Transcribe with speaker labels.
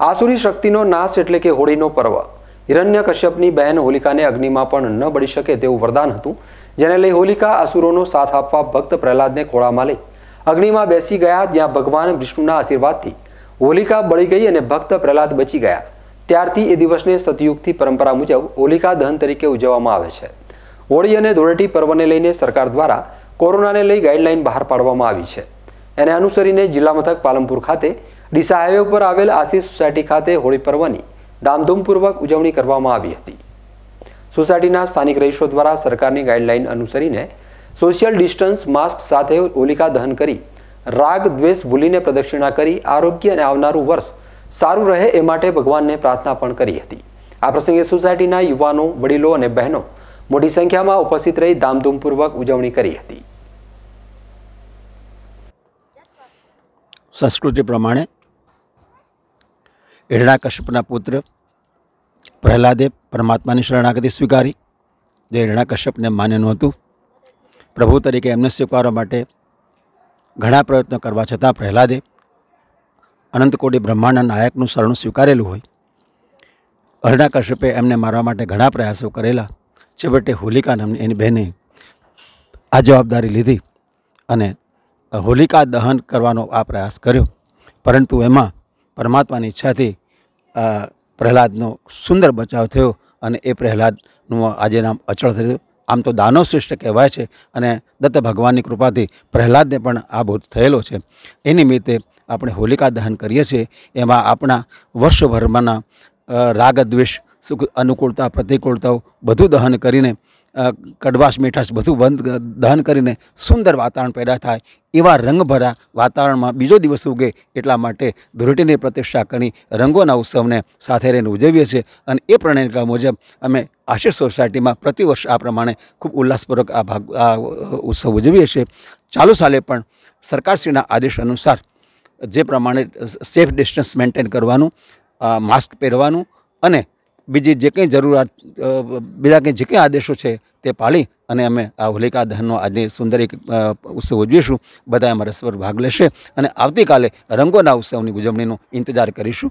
Speaker 1: આસુરી શક્તિનો નાશ એટલે કે હોળીનો પર્વ હિરણ્ય કશ્યપની બહેન હોલિકાને અગ્નિમાં પણ ન બળી શકે તેવું વરદાન હતું જેને લઈ હોલિકા આસુરોનો સાથ આપવા ભક્ત પ્રહલાદને ખોળામાં લઈ અગ્નિમાં બેસી ગયા જ્યાં ભગવાન વિષ્ણુના આશીર્વાદથી હોલિકા બળી ગઈ અને ભક્ત પ્રહલાદ બચી ગયા ત્યારથી એ દિવસને સતયુગથી પરંપરા મુજબ હોલિકા દહન તરીકે ઉજવવામાં આવે છે હોળી અને ધૂળેટી પર્વને લઈને સરકાર દ્વારા કોરોનાને લઈ ગાઈડલાઈન બહાર પાડવામાં આવી છે એને અનુસરીને જિલ્લા મથક પાલનપુર ખાતે ડીસા હાઈવે ઉપર આવેલ આશીષ સોસાયટી ખાતે હોળી પર્વની ધામધૂમપૂર્વક ઉજવણી કરવામાં આવી હતી સોસાયટીના સ્થાનિક રહીશો દ્વારા સરકારની ગાઈડલાઇન અનુસરીને સોશિયલ ડિસ્ટન્સ માસ્ક સાથે હોલિકા દહન કરી રાગ દ્વેષ ભૂલીને પ્રદક્ષિણા કરી આરોગ્ય અને આવનારું વર્ષ સારું રહે એ માટે ભગવાનને પ્રાર્થના પણ કરી હતી આ પ્રસંગે સોસાયટીના યુવાનો વડીલો અને બહેનો મોટી સંખ્યામાં ઉપસ્થિત રહી ધામધૂમપૂર્વક ઉજવણી કરી હતી
Speaker 2: સંસ્કૃતિ પ્રમાણે હિરણાકશ્યપના પુત્ર પ્રહલાદે પરમાત્માની શરણાગતિ સ્વીકારી જે હિરણાકશ્યપને માન્ય નહોતું પ્રભુ તરીકે એમને સ્વીકારવા માટે ઘણા પ્રયત્નો કરવા છતાં પ્રહલાદે અનંતકોટી બ્રહ્માંડના નાયકનું શરણું સ્વીકારેલું હોય અરણાકશ્યપે એમને મારવા માટે ઘણા પ્રયાસો કરેલા છેવટે હોલિકા નામની એની બહેને આ જવાબદારી લીધી અને હોલિકા દહન કરવાનો આ પ્રયાસ કર્યો પરંતુ એમાં પરમાત્માની ઈચ્છાથી પ્રહલાદનો સુંદર બચાવ થયો અને એ પ્રહલાદનું આજે નામ અચળ થયું આમ તો દાનવ શ્રેષ્ઠ કહેવાય છે અને દત્ત ભગવાનની કૃપાથી પ્રહલાદને પણ આ ભૂત થયેલો છે એ નિમિત્તે આપણે હોલિકા દહન કરીએ છીએ એમાં આપણા વર્ષભરમાંના રાગ દ્વેષ સુખ અનુકૂળતા પ્રતિકૂળતાઓ બધું દહન કરીને કડવાશ મીઠાશ બધું બંધ દહન કરીને સુંદર વાતાવરણ પેદા થાય એવા રંગભરા વાતાવરણમાં બીજો દિવસ ઉગે એટલા માટે ધૂળેટીની પ્રતિષ્ઠા કરી રંગોના ઉત્સવને સાથે રહીને ઉજવીએ છીએ અને એ પ્રણયકા મુજબ અમે આશીષ સોસાયટીમાં પ્રતિવર્ષ આ પ્રમાણે ખૂબ ઉલ્લાસપૂર્વક આ ભાગ આ ઉત્સવ ઉજવીએ છીએ ચાલુ સાલે પણ સરકારશ્રીના આદેશ અનુસાર જે પ્રમાણે સેફ ડિસ્ટન્સ મેન્ટેન કરવાનું માસ્ક પહેરવાનું અને બીજી જે કંઈ જરૂરિયાત બીજા કંઈ જે કંઈ આદેશો છે તે પાળી અને અમે આ હોલિકા દહનનો આજે સુંદર એક ઉત્સવ ઉજવીશું
Speaker 1: બધા એમાં રસભર ભાગ લેશે અને આવતીકાલે રંગોના ઉત્સવની ઉજવણીનો ઇંતજાર કરીશું